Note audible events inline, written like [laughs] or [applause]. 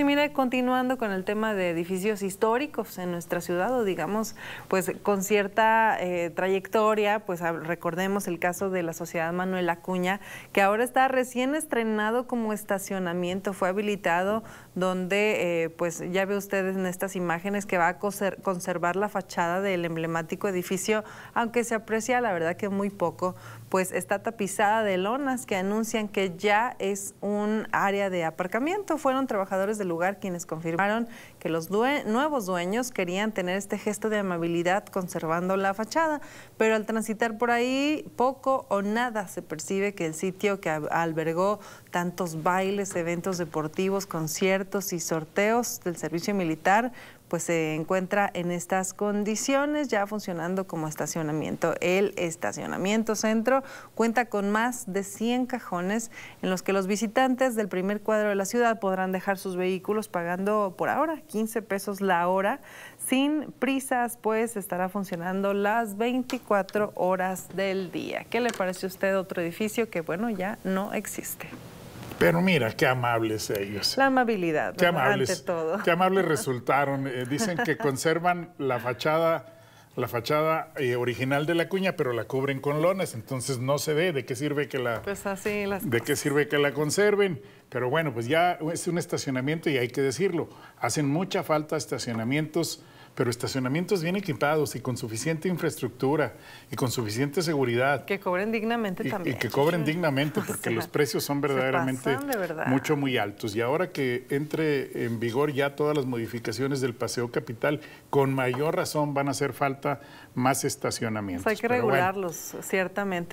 Y mire, continuando con el tema de edificios históricos en nuestra ciudad, o digamos, pues con cierta eh, trayectoria, pues recordemos el caso de la Sociedad Manuel Acuña, que ahora está recién estrenado como estacionamiento, fue habilitado donde, eh, pues ya ve ustedes en estas imágenes que va a conservar la fachada del emblemático edificio, aunque se aprecia la verdad que muy poco, pues está tapizada de lonas que anuncian que ya es un área de aparcamiento. Fueron trabajadores de lugar quienes confirmaron que los nuevos dueños querían tener este gesto de amabilidad conservando la fachada, pero al transitar por ahí poco o nada se percibe que el sitio que albergó tantos bailes, eventos deportivos, conciertos y sorteos del servicio militar pues se encuentra en estas condiciones, ya funcionando como estacionamiento. El estacionamiento centro cuenta con más de 100 cajones en los que los visitantes del primer cuadro de la ciudad podrán dejar sus vehículos pagando por ahora 15 pesos la hora. Sin prisas, pues estará funcionando las 24 horas del día. ¿Qué le parece a usted otro edificio que, bueno, ya no existe? Pero mira, qué amables ellos. La amabilidad, qué amables, todo. Qué amables resultaron. Eh, dicen que [laughs] conservan la fachada la fachada eh, original de la cuña, pero la cubren con lonas, entonces no se ve de qué sirve que la pues de qué sirve que la conserven. Pero bueno, pues ya es un estacionamiento y hay que decirlo, hacen mucha falta estacionamientos pero estacionamientos bien equipados y con suficiente infraestructura y con suficiente seguridad. Que cobren dignamente también. Y que cobren [laughs] dignamente, porque los precios son verdaderamente mucho, muy altos. Y ahora que entre en vigor ya todas las modificaciones del Paseo Capital, con mayor razón van a hacer falta más estacionamientos. Pues hay que regularlos, ciertamente.